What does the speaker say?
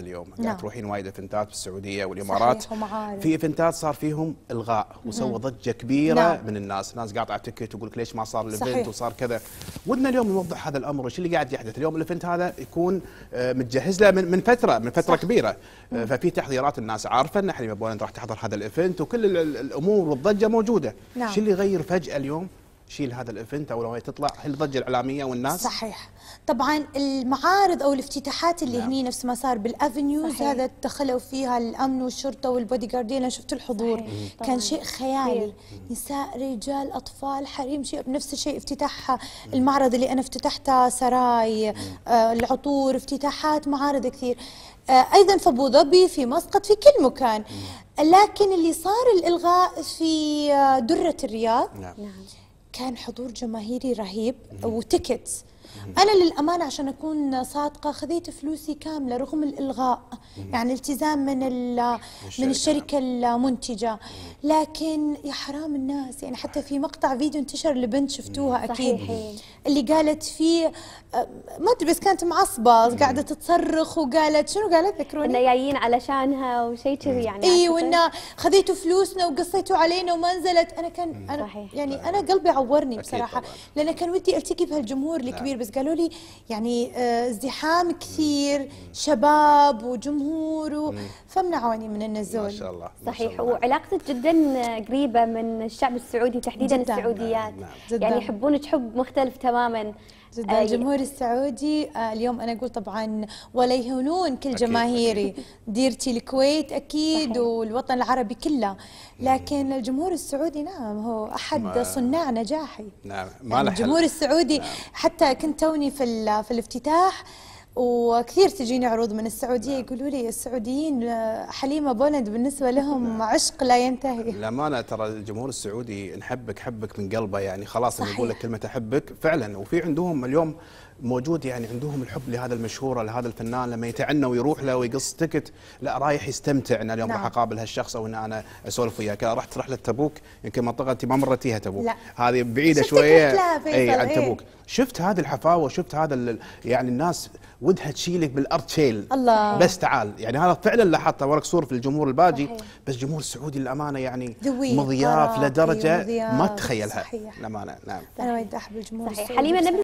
اليوم قاعد نعم. تروحين وايد ايفنتات بالسعوديه والامارات في ايفنتات صار فيهم الغاء وسوى ضجه كبيره نعم. من الناس، ناس قاطعه تكت ويقول لك ليش ما صار الايفنت وصار كذا، ودنا اليوم نوضح هذا الامر وش اللي قاعد يحدث، اليوم الايفنت هذا يكون آه، متجهز له من, من فتره من فتره صح. كبيره، مم. آه، ففي تحضيرات الناس عارفه ان حليمه بولند راح تحضر هذا الايفنت وكل الامور والضجه موجوده، نعم. شو اللي غير فجاه اليوم تشيل هذا الايفنت او لما تطلع الضجه الاعلاميه والناس صحيح طبعا المعارض او الافتتاحات اللي نعم. هني نفس ما صار بالافنيوز صحيح. هذا دخلوا فيها الامن والشرطه والبودي جاردين انا شفت الحضور صحيح. كان طبعاً. شيء خيالي نساء رجال اطفال حريم شيء نفس الشيء افتتاح المعرض اللي انا افتتحته سراي آه العطور افتتاحات معارض كثير آه ايضا في ابو ظبي في مسقط في كل مكان لكن اللي صار الالغاء في آه، دره الرياض نعم. نعم. كان حضور جماهيري رهيب وتيكتس انا للامانه عشان اكون صادقه خذيت فلوسي كامله رغم الالغاء يعني التزام من من الشركه المنتجه لكن يا حرام الناس يعني حتى في مقطع فيديو انتشر لبنت شفتوها اكيد صحيح. اللي قالت فيه ما ادري بس كانت معصبه قاعده تصرخ وقالت شنو قالت ذكروني انه جايين علشانها وشيء كذي يعني اي وانه خذيتوا فلوسنا وقصيتوا علينا وما نزلت انا كان انا صحيح. يعني انا قلبي عورني بصراحه لان كان ودي التقي بهالجمهور الكبير بس قالوا لي يعني آه، ازدحام كثير شباب وجمهور فمنعوني من النزول ما شاء الله صحيح شاء الله. وعلاقتك جدا قريبه من الشعب السعودي تحديدا جداً. السعوديات نعم. نعم. يعني يحبونك حب مختلف تماما جدا الجمهور السعودي آه، اليوم انا اقول طبعا ولا يهونون كل جماهيري ديرتي الكويت اكيد والوطن العربي كله لكن الجمهور السعودي نعم هو احد صناع نجاحي نعم ما يعني الجمهور السعودي نعم. حتى كنت توني في في الافتتاح وكثير تجيني عروض من السعوديه نعم. يقولوا لي السعوديين آه، حليمه بولند بالنسبه لهم نعم. عشق لا ينتهي للامانه ترى الجمهور السعودي نحبك حبك من قلبه يعني خلاص يقول لك كلمه احبك فعلا وفي عندهم اليوم موجود يعني عندهم الحب لهذا المشهور لهذا الفنان لما يتعنى ويروح له ويقص تكت لا رايح يستمتع أن اليوم نعم. راح أقابل هالشخص أو أن أنا أسولف وياه رحت رحلة تبوك يمكن منطقة أنت ما مرتيها تبوك لا. هذه بعيدة شوية أي عن إيه. تبوك شفت هذه الحفاوة شفت هذا يعني الناس ودها تشيلك بالارض شيل الله بس تعال يعني هذا فعلا لاحظته وراك صور في الجمهور الباجي صحيح. بس جمهور السعودي للامانه يعني مضياف آه، لدرجه أيوة، ما تتخيلها للامانه نعم انا وايد احب الجمهور صحيح حليمه